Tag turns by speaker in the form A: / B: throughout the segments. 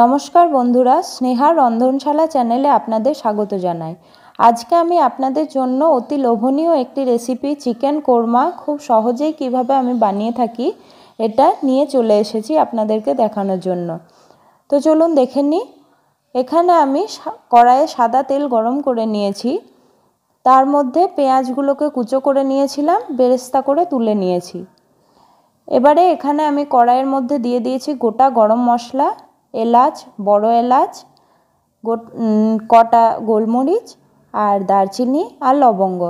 A: নমস্কার বন্ধুরা স্নেহার রন্ধনশালা চ্যানেলে আপনাদের স্বাগত জানাই আজকে আমি আপনাদের জন্য অতি লোভনীয় একটি রেসিপি চিকেন কোরমা খুব সহজেই কিভাবে আমি বানিয়ে থাকি এটা নিয়ে চলে এসেছি আপনাদেরকে দেখানোর জন্য তো চলুন দেখে নি এখানে আমি কড়াইয়ে সাদা তেল গরম করে নিয়েছি তার মধ্যে পেঁয়াজগুলোকে কুচো করে নিয়েছিলাম বেরেস্তা করে তুলে নিয়েছি এবারে এখানে আমি কড়াইয়ের মধ্যে দিয়ে দিয়েছি গোটা গরম মশলা এলাচ বড় এলাচ কটা গোলমরিচ আর দারচিনি আর লবঙ্গ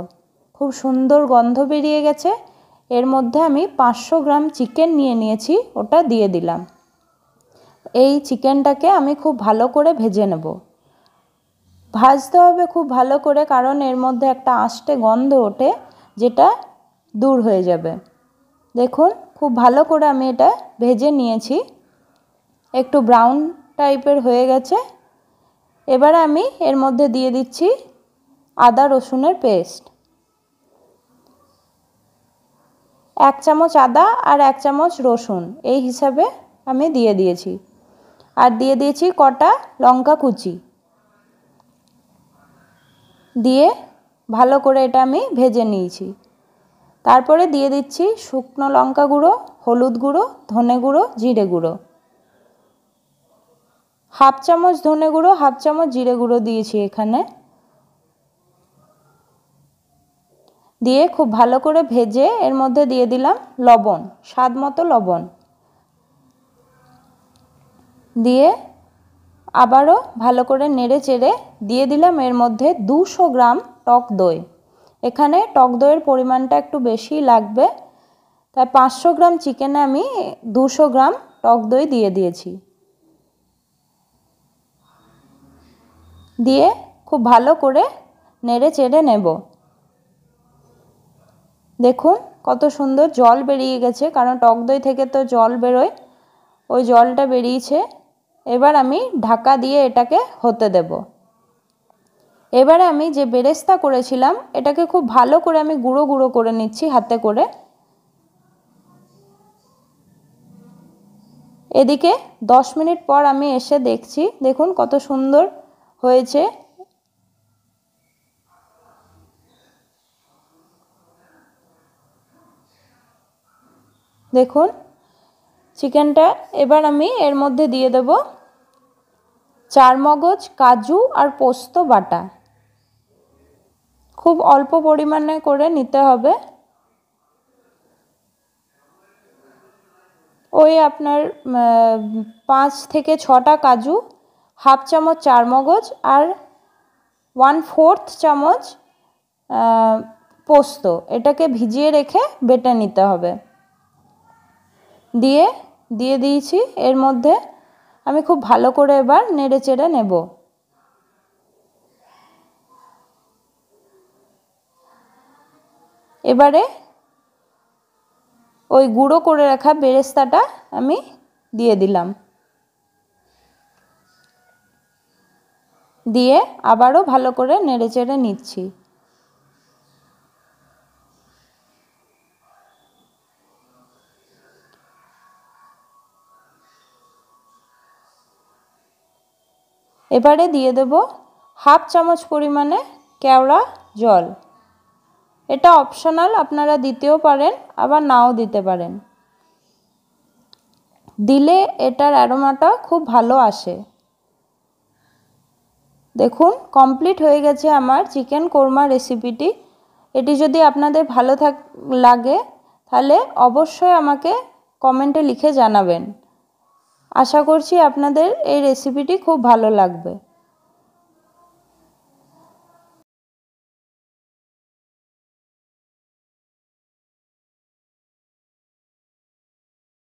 A: খুব সুন্দর গন্ধ বেরিয়ে গেছে এর মধ্যে আমি পাঁচশো গ্রাম চিকেন নিয়ে নিয়েছি ওটা দিয়ে দিলাম এই চিকেনটাকে আমি খুব ভালো করে ভেজে নেব ভাজতে হবে খুব ভালো করে কারণ এর মধ্যে একটা আষ্টে গন্ধ ওঠে যেটা দূর হয়ে যাবে দেখুন খুব ভালো করে আমি এটা ভেজে নিয়েছি একটু ব্রাউন টাইপের হয়ে গেছে এবার আমি এর মধ্যে দিয়ে দিচ্ছি আদা রসুনের পেস্ট এক চামচ আদা আর এক চামচ রসুন এই হিসাবে আমি দিয়ে দিয়েছি আর দিয়ে দিয়েছি কটা লঙ্কা কুচি দিয়ে ভালো করে এটা আমি ভেজে নিয়েছি তারপরে দিয়ে দিচ্ছি শুকনো লঙ্কা গুঁড়ো হলুদ গুঁড়ো ধনে গুঁড়ো জিরে গুঁড়ো হাফ চামচ ধনে গুঁড়ো হাফ চামচ জিরে গুঁড়ো দিয়েছি এখানে দিয়ে খুব ভালো করে ভেজে এর মধ্যে দিয়ে দিলাম লবণ স্বাদ মতো লবণ দিয়ে আবারও ভালো করে নেড়ে চেড়ে দিয়ে দিলাম এর মধ্যে দুশো গ্রাম টক দই এখানে টক দইয়ের পরিমাণটা একটু বেশি লাগবে তাই পাঁচশো গ্রাম চিকেনে আমি দুশো গ্রাম টক দই দিয়ে দিয়েছি দিয়ে খুব ভালো করে নেড়ে চেড়ে নেব দেখুন কত সুন্দর জল বেরিয়ে গেছে কারণ টক দই থেকে তো জল বেরোয় ওই জলটা বেরিয়েছে এবার আমি ঢাকা দিয়ে এটাকে হতে দেব এবারে আমি যে বেরেস্তা করেছিলাম এটাকে খুব ভালো করে আমি গুঁড়ো গুঁড়ো করে নিচ্ছি হাতে করে এদিকে 10 মিনিট পর আমি এসে দেখছি দেখুন কত সুন্দর হয়েছে দেখুন চিকেনটা এবার আমি এর মধ্যে দিয়ে দেব চার মগজ কাজু আর পোস্ত বাটা খুব অল্প পরিমাণে করে নিতে হবে ওই আপনার পাঁচ থেকে ছটা কাজু হাফ চামচ চার মগজ আর ওয়ান ফোর্থ চামচ পোস্ত এটাকে ভিজিয়ে রেখে বেটে নিতে হবে দিয়ে দিয়ে দিয়েছি এর মধ্যে আমি খুব ভালো করে এবার নেড়ে চেড়ে নেব এবারে ওই গুঁড়ো করে রাখা বেরেস্তাটা আমি দিয়ে দিলাম দিয়ে আবারও ভালো করে নেড়েচেড়ে নিচ্ছি এবারে দিয়ে দেব হাফ চামচ পরিমাণে কেওড়া জল এটা অপশনাল আপনারা দিতেও পারেন আবার নাও দিতে পারেন দিলে এটার অ্যারোমাটা খুব ভালো আসে দেখুন কমপ্লিট হয়ে গেছে আমার চিকেন কোরমা রেসিপিটি এটি যদি আপনাদের ভালো থাক লাগে তাহলে অবশ্যই আমাকে কমেন্টে লিখে জানাবেন আশা করছি আপনাদের এই রেসিপিটি খুব ভালো লাগবে